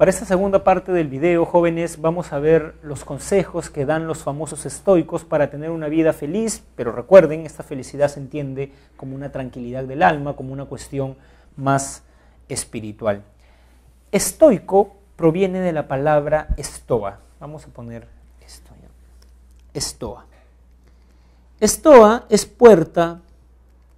Para esta segunda parte del video, jóvenes, vamos a ver los consejos que dan los famosos estoicos para tener una vida feliz, pero recuerden, esta felicidad se entiende como una tranquilidad del alma, como una cuestión más espiritual. Estoico proviene de la palabra estoa. Vamos a poner esto. Estoa. Estoa es puerta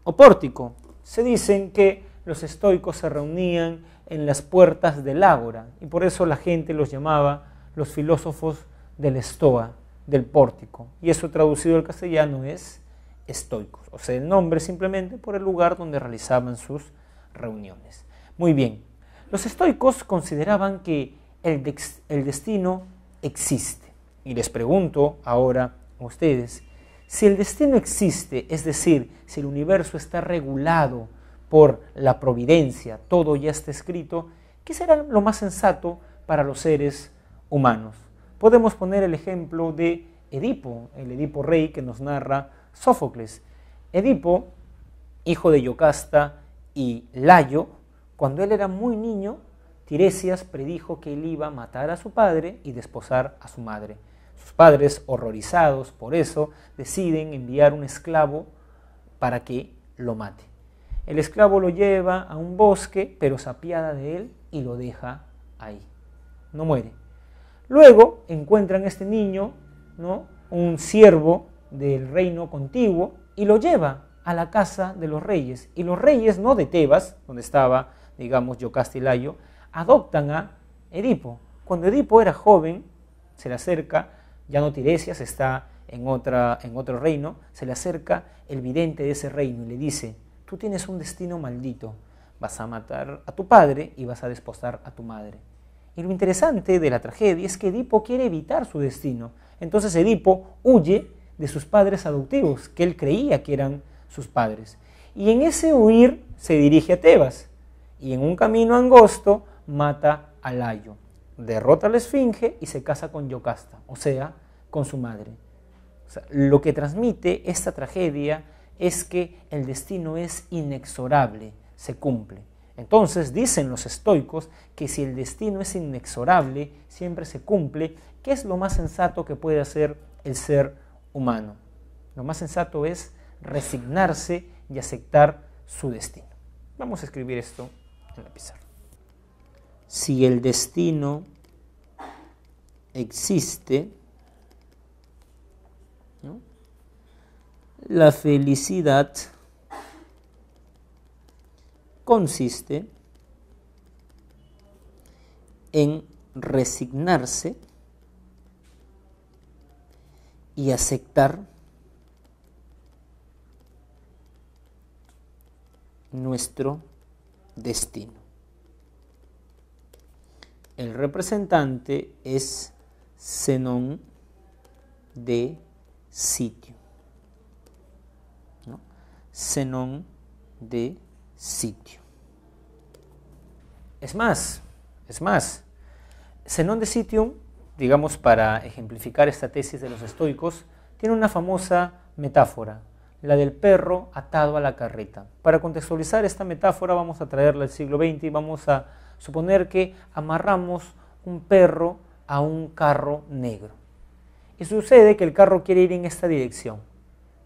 o pórtico. Se dicen que los estoicos se reunían en las puertas del ágora. Y por eso la gente los llamaba los filósofos del estoa, del pórtico. Y eso traducido al castellano es estoicos, o sea, el nombre simplemente por el lugar donde realizaban sus reuniones. Muy bien, los estoicos consideraban que el, el destino existe. Y les pregunto ahora a ustedes, si el destino existe, es decir, si el universo está regulado por la providencia, todo ya está escrito, ¿qué será lo más sensato para los seres humanos? Podemos poner el ejemplo de Edipo, el Edipo rey que nos narra Sófocles. Edipo, hijo de Yocasta y Layo, cuando él era muy niño, Tiresias predijo que él iba a matar a su padre y desposar a su madre. Sus padres, horrorizados por eso, deciden enviar un esclavo para que lo mate. El esclavo lo lleva a un bosque, pero se apiada de él y lo deja ahí. No muere. Luego encuentran a este niño, ¿no? un siervo del reino contiguo, y lo lleva a la casa de los reyes. Y los reyes, no de Tebas, donde estaba, digamos, yo y adoptan a Edipo. Cuando Edipo era joven, se le acerca, ya no Tiresias, está en, otra, en otro reino, se le acerca el vidente de ese reino y le dice, tú tienes un destino maldito, vas a matar a tu padre y vas a desposar a tu madre. Y lo interesante de la tragedia es que Edipo quiere evitar su destino. Entonces Edipo huye de sus padres adoptivos, que él creía que eran sus padres. Y en ese huir se dirige a Tebas. Y en un camino angosto mata a Layo, derrota a la Esfinge y se casa con Yocasta, o sea, con su madre. lo que transmite esta tragedia es que el destino es inexorable, se cumple. Entonces dicen los estoicos que si el destino es inexorable, siempre se cumple, ¿qué es lo más sensato que puede hacer el ser humano? Lo más sensato es resignarse y aceptar su destino. Vamos a escribir esto en la pizarra. Si el destino existe, la felicidad consiste en resignarse y aceptar nuestro destino. El representante es Zenón de Sitio xenón de sitio. Es más, es más, xenón de sitio, digamos para ejemplificar esta tesis de los estoicos, tiene una famosa metáfora, la del perro atado a la carreta. Para contextualizar esta metáfora vamos a traerla al siglo XX y vamos a suponer que amarramos un perro a un carro negro. Y sucede que el carro quiere ir en esta dirección.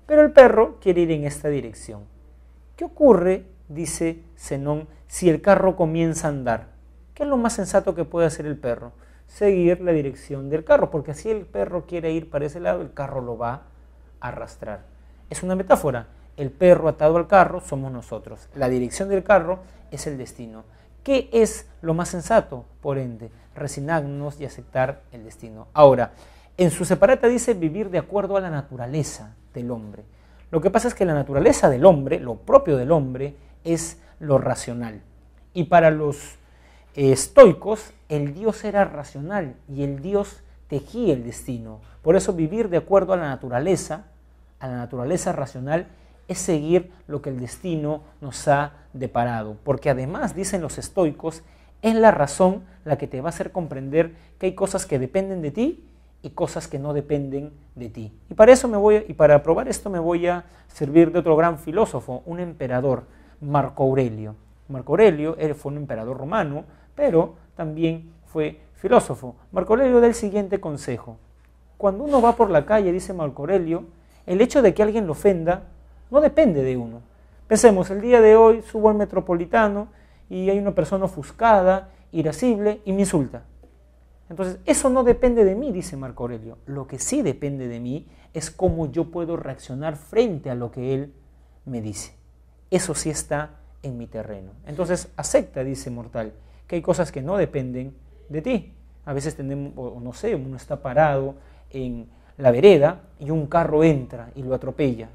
Pero el perro quiere ir en esta dirección. ¿Qué ocurre, dice Zenón, si el carro comienza a andar? ¿Qué es lo más sensato que puede hacer el perro? Seguir la dirección del carro, porque si el perro quiere ir para ese lado, el carro lo va a arrastrar. Es una metáfora. El perro atado al carro somos nosotros. La dirección del carro es el destino. ¿Qué es lo más sensato? Por ende, resignarnos y aceptar el destino. Ahora, en su separata dice vivir de acuerdo a la naturaleza del hombre. Lo que pasa es que la naturaleza del hombre, lo propio del hombre, es lo racional. Y para los eh, estoicos, el Dios era racional y el Dios tejía el destino. Por eso vivir de acuerdo a la naturaleza, a la naturaleza racional, es seguir lo que el destino nos ha deparado. Porque además, dicen los estoicos, es la razón la que te va a hacer comprender que hay cosas que dependen de ti y cosas que no dependen de ti. Y para eso me voy y para probar esto me voy a servir de otro gran filósofo, un emperador, Marco Aurelio. Marco Aurelio fue un emperador romano, pero también fue filósofo. Marco Aurelio da el siguiente consejo. Cuando uno va por la calle, dice Marco Aurelio, el hecho de que alguien lo ofenda no depende de uno. Pensemos, el día de hoy subo al metropolitano y hay una persona ofuscada, irascible y me insulta. Entonces, eso no depende de mí, dice Marco Aurelio. Lo que sí depende de mí es cómo yo puedo reaccionar frente a lo que él me dice. Eso sí está en mi terreno. Entonces, acepta, dice Mortal, que hay cosas que no dependen de ti. A veces tenemos, no sé, uno está parado en la vereda y un carro entra y lo atropella,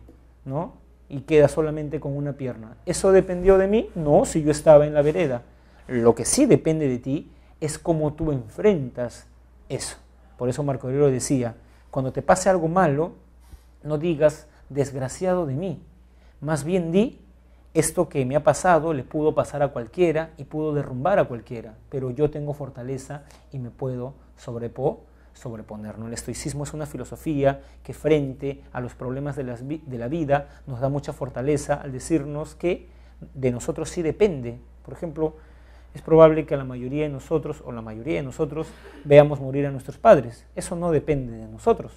¿no? Y queda solamente con una pierna. ¿Eso dependió de mí? No, si yo estaba en la vereda. Lo que sí depende de ti es como tú enfrentas eso. Por eso Marco Aurelio decía, cuando te pase algo malo, no digas desgraciado de mí, más bien di, esto que me ha pasado le pudo pasar a cualquiera y pudo derrumbar a cualquiera, pero yo tengo fortaleza y me puedo sobreponer. El estoicismo es una filosofía que frente a los problemas de, de la vida nos da mucha fortaleza al decirnos que de nosotros sí depende. Por ejemplo, es probable que la mayoría de nosotros o la mayoría de nosotros veamos morir a nuestros padres. Eso no depende de nosotros.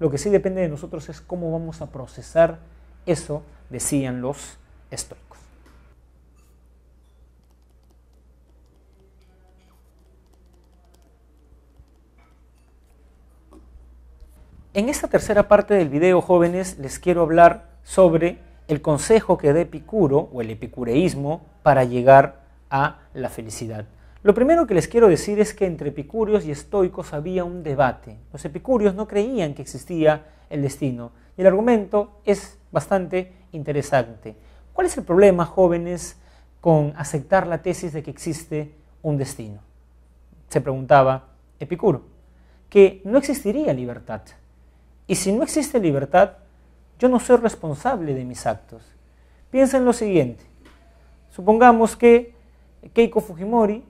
Lo que sí depende de nosotros es cómo vamos a procesar eso, decían los estoicos. En esta tercera parte del video, jóvenes, les quiero hablar sobre el consejo que da Epicuro o el epicureísmo para llegar a a la felicidad. Lo primero que les quiero decir es que entre epicúreos y estoicos había un debate. Los epicúreos no creían que existía el destino y el argumento es bastante interesante. ¿Cuál es el problema, jóvenes, con aceptar la tesis de que existe un destino? Se preguntaba Epicuro, que no existiría libertad. Y si no existe libertad, yo no soy responsable de mis actos. Piensa en lo siguiente. Supongamos que Keiko Fujimori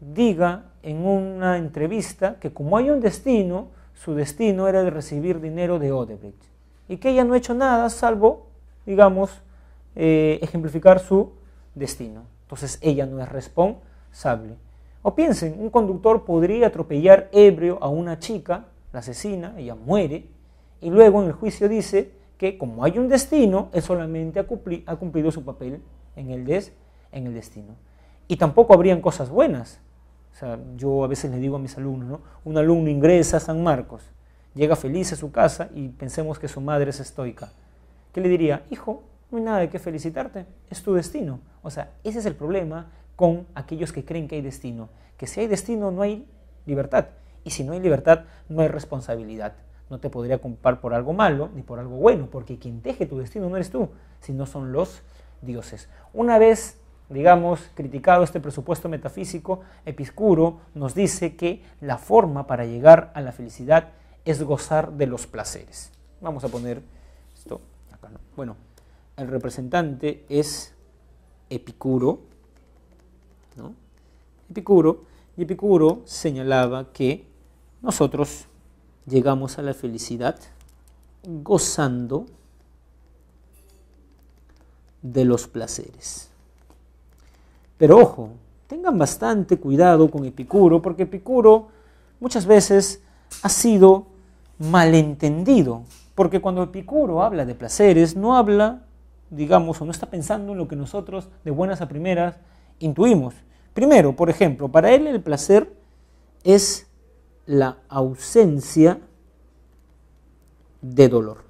diga en una entrevista que como hay un destino, su destino era de recibir dinero de Odebrecht y que ella no ha hecho nada salvo, digamos, eh, ejemplificar su destino. Entonces ella no es responsable. O piensen, un conductor podría atropellar ebrio a una chica, la asesina, ella muere, y luego en el juicio dice que como hay un destino, él solamente ha, cumplido su papel en el, en el destino y tampoco habrían cosas buenas. O sea, yo a veces le digo a mis alumnos, ¿no? un alumno ingresa a San Marcos, llega feliz a su casa y pensemos que su madre es estoica. ¿Qué le diría? Hijo, no hay nada de qué felicitarte, es tu destino. O sea, ese es el problema con aquellos que creen que hay destino, que si hay destino no hay libertad, y si no hay libertad no hay responsabilidad. No te podría culpar por algo malo ni por algo bueno, porque quien teje tu destino no eres tú, sino son los dioses. Una vez digamos, criticado este presupuesto metafísico, Epicuro nos dice que la forma para llegar a la felicidad es gozar de los placeres. Vamos a poner esto acá. Bueno, el representante es Epicuro, ¿no? Epicuro, y Epicuro señalaba que nosotros llegamos a la felicidad gozando de los placeres. Pero ojo, tengan bastante cuidado con Epicuro, porque Epicuro muchas veces ha sido malentendido, porque cuando Epicuro habla de placeres, no habla, digamos, o no está pensando en lo que nosotros de buenas a primeras intuimos. Primero, por ejemplo, para él el placer es la ausencia de dolor.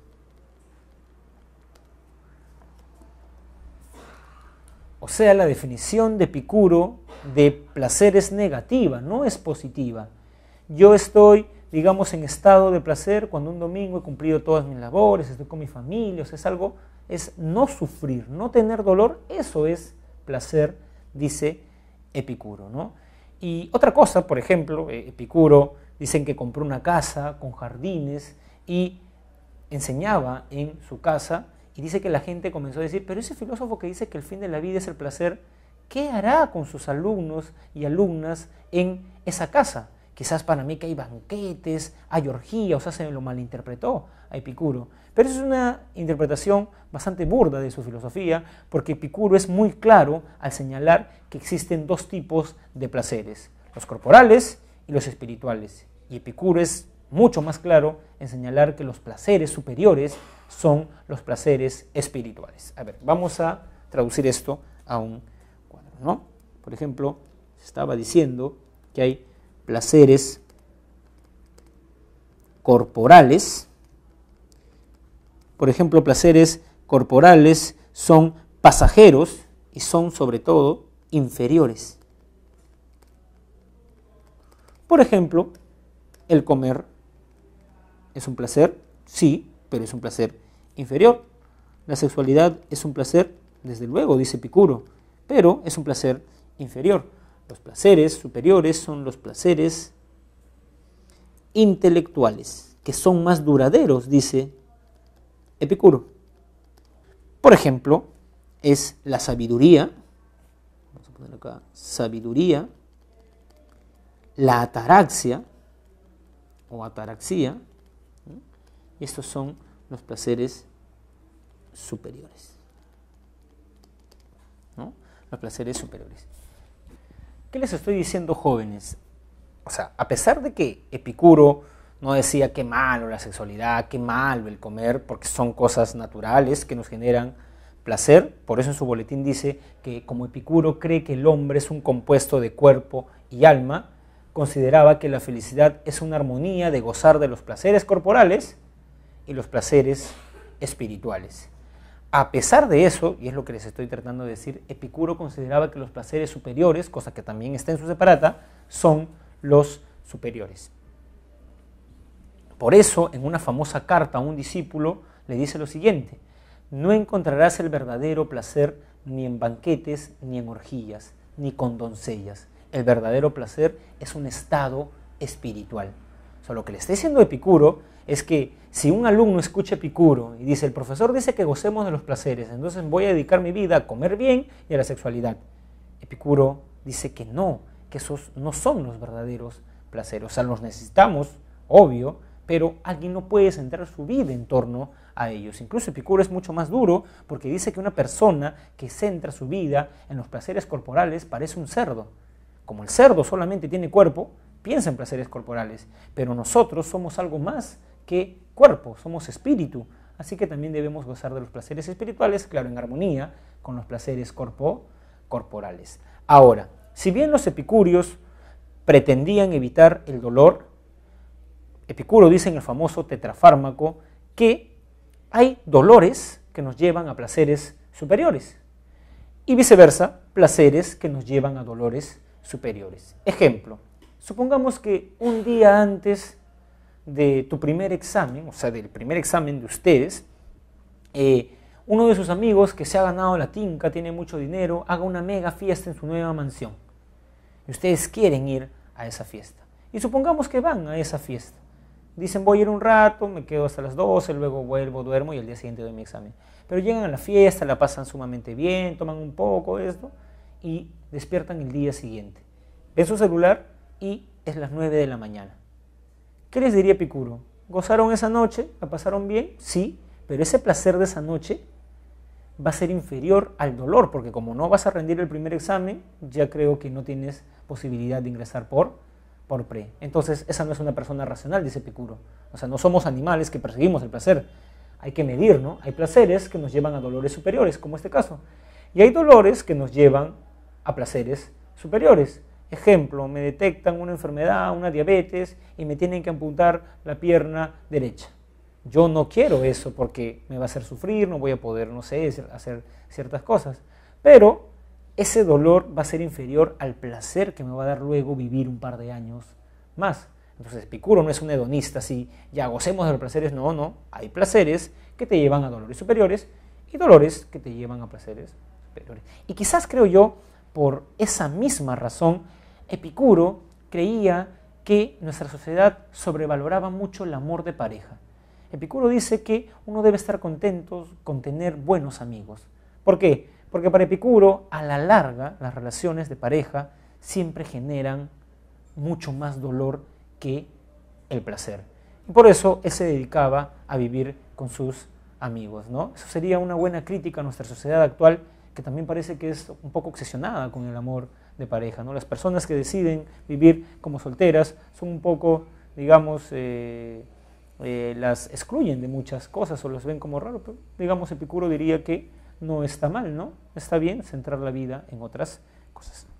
O sea, la definición de Epicuro de placer es negativa, no es positiva. Yo estoy, digamos, en estado de placer cuando un domingo he cumplido todas mis labores, estoy con mi familia, o sea, es algo, es no sufrir, no tener dolor, eso es placer, dice Epicuro, ¿no? Y otra cosa, por ejemplo, eh, Epicuro dicen que compró una casa con jardines y enseñaba en su casa y dice que la gente comenzó a decir, pero ese filósofo que dice que el fin de la vida es el placer, ¿qué hará con sus alumnos y alumnas en esa casa? Quizás para mí que hay banquetes, hay orgías, o sea, se lo malinterpretó a Epicuro. Pero es una interpretación bastante burda de su filosofía, porque Epicuro es muy claro al señalar que existen dos tipos de placeres, los corporales y los espirituales. Y Epicuro es mucho más claro en señalar que los placeres superiores son los placeres espirituales. A ver, vamos a traducir esto a un cuadro, ¿no? Por ejemplo, se estaba diciendo que hay placeres corporales. Por ejemplo, placeres corporales son pasajeros y son sobre todo inferiores. Por ejemplo, el comer ¿Es un placer? Sí, pero es un placer inferior. La sexualidad es un placer, desde luego, dice Epicuro, pero es un placer inferior. Los placeres superiores son los placeres intelectuales, que son más duraderos, dice Epicuro. Por ejemplo, es la sabiduría, vamos a poner acá, sabiduría, la ataraxia o ataraxia, estos son los placeres superiores. ¿no? Los placeres superiores. ¿Qué les estoy diciendo, jóvenes? O sea, a pesar de que Epicuro no decía qué malo la sexualidad, qué malo el comer, porque son cosas naturales que nos generan placer, por eso en su boletín dice que como Epicuro cree que el hombre es un compuesto de cuerpo y alma, consideraba que la felicidad es una armonía de gozar de los placeres corporales y los placeres espirituales. A pesar de eso, y es lo que les estoy tratando de decir, Epicuro consideraba que los placeres superiores, cosa que también está en su separata, son los superiores. Por eso, en una famosa carta a un discípulo, le dice lo siguiente, no encontrarás el verdadero placer ni en banquetes, ni en orgías, ni con doncellas. El verdadero placer es un estado espiritual. O sea, lo que le está diciendo Epicuro es que si un alumno escucha Epicuro y dice, el profesor dice que gocemos de los placeres, entonces voy a dedicar mi vida a comer bien y a la sexualidad. Epicuro dice que no, que esos no son los verdaderos placeres. O sea, los necesitamos, obvio, pero alguien no puede centrar su vida en torno a ellos. Incluso Epicuro es mucho más duro porque dice que una persona que centra su vida en los placeres corporales parece un cerdo. Como el cerdo solamente tiene cuerpo, piensa en placeres corporales, pero nosotros somos algo más que cuerpo, somos espíritu. Así que también debemos gozar de los placeres espirituales, claro, en armonía con los placeres corporales. Ahora, si bien los epicúreos pretendían evitar el dolor, Epicuro dice en el famoso tetrafármaco que hay dolores que nos llevan a placeres superiores y viceversa, placeres que nos llevan a dolores superiores. Ejemplo, supongamos que un día antes de tu primer examen, o sea, del primer examen de ustedes, eh, uno de sus amigos que se ha ganado la tinca, tiene mucho dinero, haga una mega fiesta en su nueva mansión. Y ustedes quieren ir a esa fiesta. Y supongamos que van a esa fiesta. Dicen, voy a ir un rato, me quedo hasta las 12, luego vuelvo, duermo y el día siguiente doy mi examen. Pero llegan a la fiesta, la pasan sumamente bien, toman un poco esto y despiertan el día siguiente. Ven su celular y es las 9 de la mañana. ¿Qué les diría Epicuro? ¿Gozaron esa noche? ¿La pasaron bien? Sí, pero ese placer de esa noche va a ser inferior al dolor, porque como no vas a rendir el primer examen, ya creo que no tienes posibilidad de ingresar por, por pre. Entonces, esa no es una persona racional, dice Epicuro. O sea, no somos animales que perseguimos el placer. Hay que medir, ¿no? Hay placeres que nos llevan a dolores superiores, como este caso. Y hay dolores que nos llevan a placeres superiores. Ejemplo, me detectan una enfermedad, una diabetes y me tienen que apuntar la pierna derecha. Yo no quiero eso porque me va a hacer sufrir, no voy a poder, no sé, hacer ciertas cosas. Pero ese dolor va a ser inferior al placer que me va a dar luego vivir un par de años más. Entonces, Epicuro no es un hedonista, si ya gocemos de los placeres, no, no. Hay placeres que te llevan a dolores superiores y dolores que te llevan a placeres superiores. Y quizás creo yo, por esa misma razón, Epicuro creía que nuestra sociedad sobrevaloraba mucho el amor de pareja. Epicuro dice que uno debe estar contento con tener buenos amigos. ¿Por qué? Porque para Epicuro, a la larga, las relaciones de pareja siempre generan mucho más dolor que el placer. Y por eso él se dedicaba a vivir con sus amigos. ¿no? Eso sería una buena crítica a nuestra sociedad actual, que también parece que es un poco obsesionada con el amor de pareja. ¿no? Las personas que deciden vivir como solteras son un poco, digamos, eh, eh, las excluyen de muchas cosas o las ven como raro, pero digamos, Epicuro diría que no está mal, ¿no? Está bien centrar la vida en otras cosas.